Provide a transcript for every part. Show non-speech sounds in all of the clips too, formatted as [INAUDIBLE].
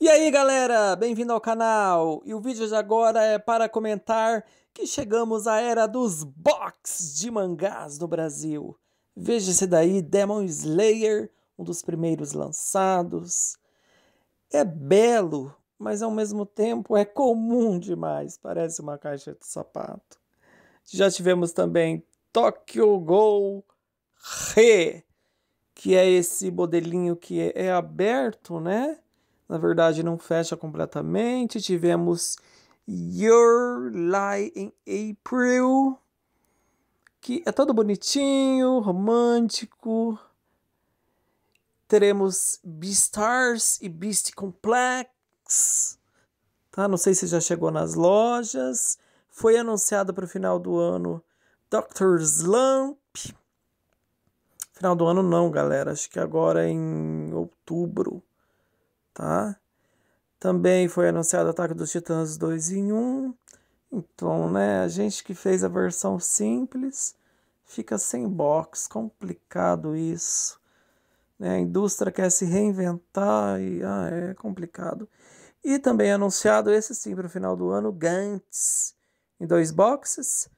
E aí galera, bem-vindo ao canal! E o vídeo de agora é para comentar que chegamos à era dos box de mangás no Brasil. Veja esse daí, Demon Slayer, um dos primeiros lançados. É belo, mas ao mesmo tempo é comum demais, parece uma caixa de sapato. Já tivemos também Tokyo Ghoul Re, que é esse modelinho que é aberto, né? na verdade não fecha completamente. Tivemos Your Lie in April, que é todo bonitinho, romântico. Teremos Beastars e Beast Complex. Tá? Não sei se já chegou nas lojas. Foi anunciado para o final do ano Doctor Slump. Final do ano não, galera. Acho que agora é em outubro tá? Também foi anunciado o Ataque dos Titãs 2 em 1. Então, né, a gente que fez a versão simples fica sem box, complicado isso. Né? A indústria quer se reinventar e ah, é complicado. E também anunciado esse sim para o final do ano, Gantz em dois boxes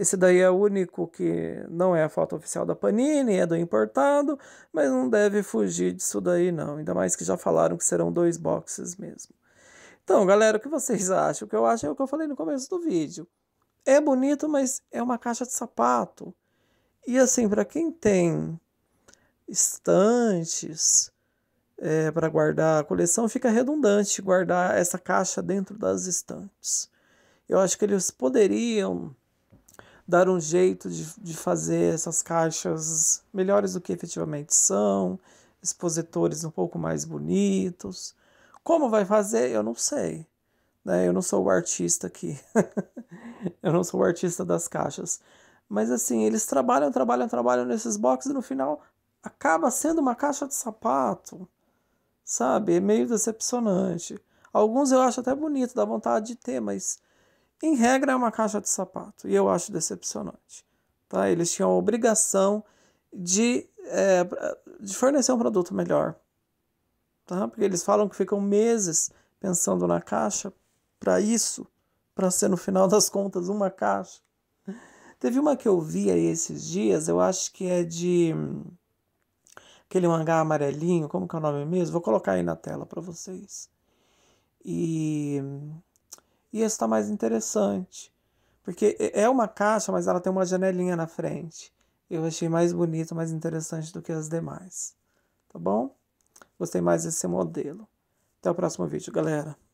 esse daí é o único que não é a foto oficial da Panini, é do importado, mas não deve fugir disso daí não, ainda mais que já falaram que serão dois boxes mesmo. Então, galera, o que vocês [LAUGHS] acham? O que eu acho é o que eu falei no começo do vídeo. É bonito, mas é uma caixa de sapato. E assim, para quem tem estantes é, para guardar a coleção, fica redundante guardar essa caixa dentro das estantes. Eu acho que eles poderiam dar um jeito de, de fazer essas caixas melhores do que efetivamente são, expositores um pouco mais bonitos. Como vai fazer? Eu não sei. Né? Eu não sou o artista aqui. [LAUGHS] eu não sou o artista das caixas. Mas assim, eles trabalham, trabalham, trabalham nesses boxes e no final acaba sendo uma caixa de sapato. Sabe? É meio decepcionante. Alguns eu acho até bonito, dá vontade de ter, mas em regra, é uma caixa de sapato, e eu acho decepcionante. Tá? Eles tinham a obrigação de, é, de fornecer um produto melhor. Tá? Porque eles falam que ficam meses pensando na caixa para isso, para ser no final das contas uma caixa. Teve uma que eu vi aí esses dias, eu acho que é de aquele mangá amarelinho, como que é o nome mesmo? Vou colocar aí na tela para vocês. E e esse está mais interessante. Porque é, é uma caixa, mas ela tem uma janelinha na frente. Eu achei mais bonito, mais interessante do que as demais. Tá bom? Gostei mais desse modelo. Até o próximo vídeo, galera.